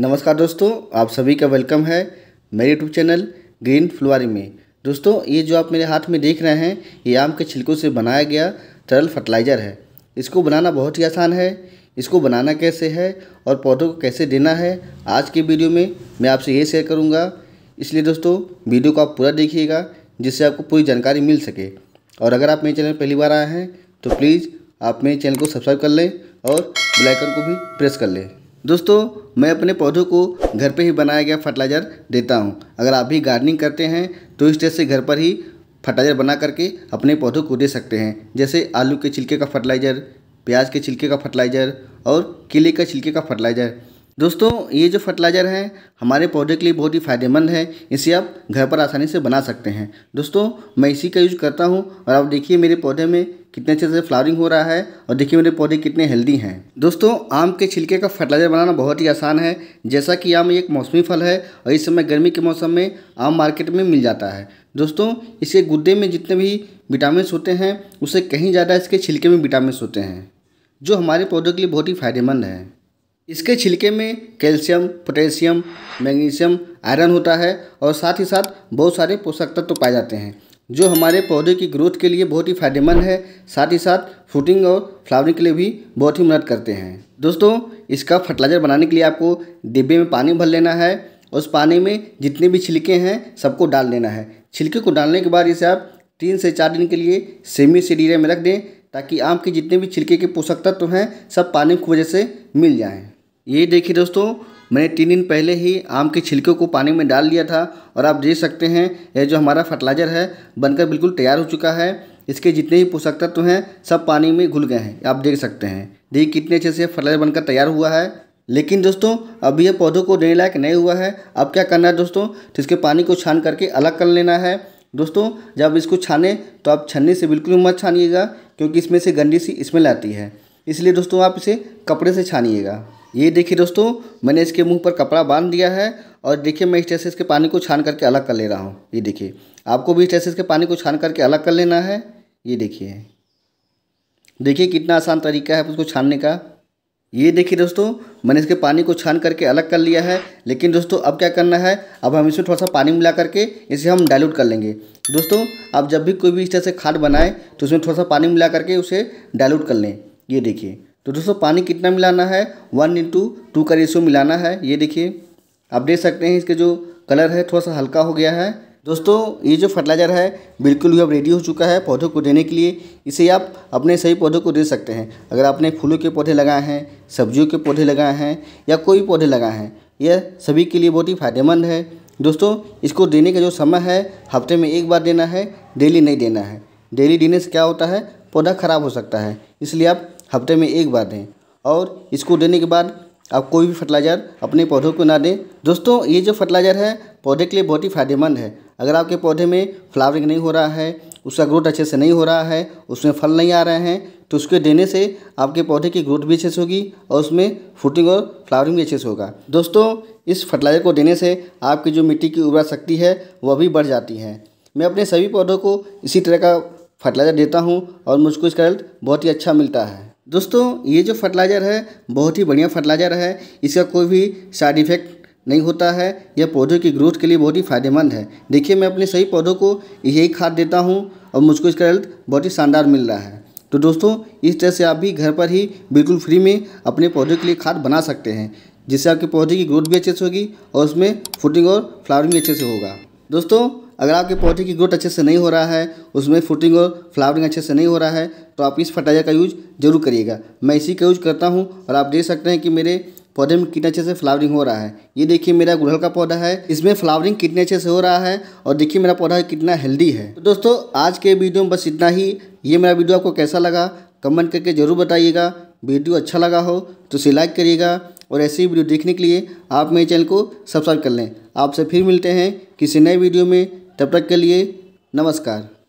नमस्कार दोस्तों आप सभी का वेलकम है मेरे यूट्यूब चैनल ग्रीन फुलवारी में दोस्तों ये जो आप मेरे हाथ में देख रहे हैं ये आम के छिलकों से बनाया गया तरल फर्टिलाइज़र है इसको बनाना बहुत ही आसान है इसको बनाना कैसे है और पौधों को कैसे देना है आज के वीडियो में मैं आपसे ये शेयर करूँगा इसलिए दोस्तों वीडियो को आप पूरा देखिएगा जिससे आपको पूरी जानकारी मिल सके और अगर आप मेरे चैनल पहली बार आए हैं तो प्लीज़ आप मेरे चैनल को सब्सक्राइब कर लें और बेलाइकन को भी प्रेस कर लें दोस्तों मैं अपने पौधों को घर पे ही बनाया गया फर्टिलाइज़र देता हूँ अगर आप भी गार्डनिंग करते हैं तो इस तरह से घर पर ही फर्टिलाइज़र बना करके अपने पौधों को दे सकते हैं जैसे आलू के छिलके का फर्टिलाइज़र प्याज के छिलके का फर्टिलाइज़र और केले का छिलके का फर्टिलाइज़र दोस्तों ये जो फर्टिलाइज़र है हमारे पौधे के लिए बहुत ही फ़ायदेमंद है इसे आप घर पर आसानी से बना सकते हैं दोस्तों मैं इसी का यूज़ करता हूँ और आप देखिए मेरे पौधे में कितने अच्छे से फ्लावरिंग हो रहा है और देखिए मेरे पौधे कितने हेल्दी हैं दोस्तों आम के छिलके का फर्टिलाइज़र बनाना बहुत ही आसान है जैसा कि आम एक मौसमी फल है और इस समय गर्मी के मौसम में आम मार्केट में मिल जाता है दोस्तों इसके गुद्दे में जितने भी विटामिन होते हैं उससे कहीं ज़्यादा इसके छिलके में विटामिन होते हैं जो हमारे पौधों के लिए बहुत ही फ़ायदेमंद है इसके छिलके में कैल्शियम पोटेशियम मैग्नीशियम आयरन होता है और साथ ही साथ बहुत सारे पोषक तत्व तो पाए जाते हैं जो हमारे पौधे की ग्रोथ के लिए बहुत ही फायदेमंद है साथ ही साथ फ्रूटिंग और फ्लावरिंग के लिए भी बहुत ही मदद करते हैं दोस्तों इसका फर्टिलाइज़र बनाने के लिए आपको डिब्बे में पानी भर लेना है उस पानी में जितने भी छिलके हैं सबको डाल देना है छिलके को डालने के बाद इसे आप तीन से चार दिन के लिए सेमी सीडीरे डीरे में रख दें ताकि आम के जितने भी छिलके के पोषक तत्व तो हैं सब पानी की वजह से मिल जाएँ ये देखिए दोस्तों मैंने तीन दिन पहले ही आम के छिलकों को पानी में डाल दिया था और आप देख सकते हैं यह जो हमारा फर्टिलाइज़र है बनकर बिल्कुल तैयार हो चुका है इसके जितने भी पोषक तत्व हैं सब पानी में घुल गए हैं आप देख सकते हैं देखिए कितने अच्छे से फर्टिलाइजर बनकर तैयार हुआ है लेकिन दोस्तों अभी यह पौधों को देने लायक नहीं हुआ है अब क्या करना है दोस्तों तो इसके पानी को छान करके अलग कर लेना है दोस्तों जब इसको छाने तो आप छन्नी से बिल्कुल मत छानिएगा क्योंकि इसमें से गंदी सी स्मेल आती है इसलिए दोस्तों आप इसे कपड़े से छानिएगा ये देखिए दोस्तों मैंने इसके मुंह पर कपड़ा बांध दिया है और देखिए मैं इस तरह से इसके पानी को छान करके अलग कर ले रहा हूँ ये देखिए आपको भी इस तरह से इसके पानी को छान करके अलग कर लेना है ये देखिए देखिए कितना आसान तरीका है उसको छानने का ये देखिए दोस्तों मैंने इसके पानी को छान करके अलग कर लिया है लेकिन दोस्तों अब क्या करना है अब हम इसमें थोड़ा सा पानी मिला करके इसे हम डाइल्यूट कर लेंगे दोस्तों आप जब भी कोई भी इस तरह से खाद बनाएं तो उसमें थोड़ा सा पानी मिला करके उसे डाइल्यूट कर लें ये देखिए तो दोस्तों पानी कितना मिलाना है वन इंटू टू का रेशियो मिलाना है ये देखिए आप देख सकते हैं इसके जो कलर है थोड़ा सा हल्का हो गया है दोस्तों ये जो फर्टिलाइज़र है बिल्कुल भी अब रेडी हो चुका है पौधों को देने के लिए इसे आप अपने सही पौधों को दे सकते हैं अगर आपने फूलों के पौधे लगाए हैं सब्जियों के पौधे लगाए हैं या कोई भी पौधे लगाए हैं यह सभी के लिए बहुत ही फायदेमंद है दोस्तों इसको देने का जो समय है हफ्ते में एक बार देना है डेली नहीं देना है डेली देने से क्या होता है पौधा ख़राब हो सकता है इसलिए आप हफ्ते में एक बार दें और इसको देने के बाद आप कोई भी फर्टिलाइज़र अपने पौधों को ना दें दोस्तों ये जो फर्टिलाइज़र है पौधे के लिए बहुत ही फायदेमंद है अगर आपके पौधे में फ्लावरिंग नहीं हो रहा है उसका ग्रोथ अच्छे से नहीं हो रहा है उसमें फल नहीं आ रहे हैं तो उसके देने से आपके पौधे की ग्रोथ भी अच्छे से होगी और उसमें फ्रूटिंग और फ्लावरिंग भी अच्छे से होगा दोस्तों इस फर्टिलाइज़र को देने से आपकी जो मिट्टी की उर्वरा शक्ति है वह भी बढ़ जाती है मैं अपने सभी पौधों को इसी तरह का फर्टिलाइज़र देता हूँ और मुझको इसका रिजल्ट बहुत ही अच्छा मिलता है दोस्तों ये जो फर्टिलाइज़र है बहुत ही बढ़िया फर्टिलाइज़र है इसका कोई भी साइड इफ़ेक्ट नहीं होता है यह पौधों की ग्रोथ के लिए बहुत ही फायदेमंद है देखिए मैं अपने सही पौधों को यही खाद देता हूँ और मुझको इसका रिजल्ट बहुत ही शानदार मिल रहा है तो दोस्तों इस तरह से आप भी घर पर ही बिल्कुल फ्री में अपने पौधों के लिए खाद बना सकते हैं जिससे आपके पौधे की ग्रोथ भी अच्छे से होगी और उसमें फुटिंग और फ्लावरिंग भी अच्छे से होगा दोस्तों अगर आपके पौधे की ग्रोथ अच्छे से नहीं हो रहा है उसमें फुटिंग और फ्लावरिंग अच्छे से नहीं हो रहा है तो आप इस फर्टाइजर का यूज़ जरूर करिएगा मैं इसी का यूज़ करता हूँ और आप देख सकते हैं कि मेरे पौधे में कितने अच्छे से फ्लावरिंग हो रहा है ये देखिए मेरा गुड़हल का पौधा है इसमें फ्लावरिंग कितने अच्छे से हो रहा है और देखिए मेरा पौधा कितना हेल्दी है तो दोस्तों आज के वीडियो में बस इतना ही ये मेरा वीडियो आपको कैसा लगा कमेंट करके ज़रूर बताइएगा वीडियो अच्छा लगा हो तो उसे लाइक करिएगा और ऐसी वीडियो देखने के लिए आप मेरे चैनल को सब्सक्राइब कर लें आपसे फिर मिलते हैं किसी नए वीडियो में तब तक के लिए नमस्कार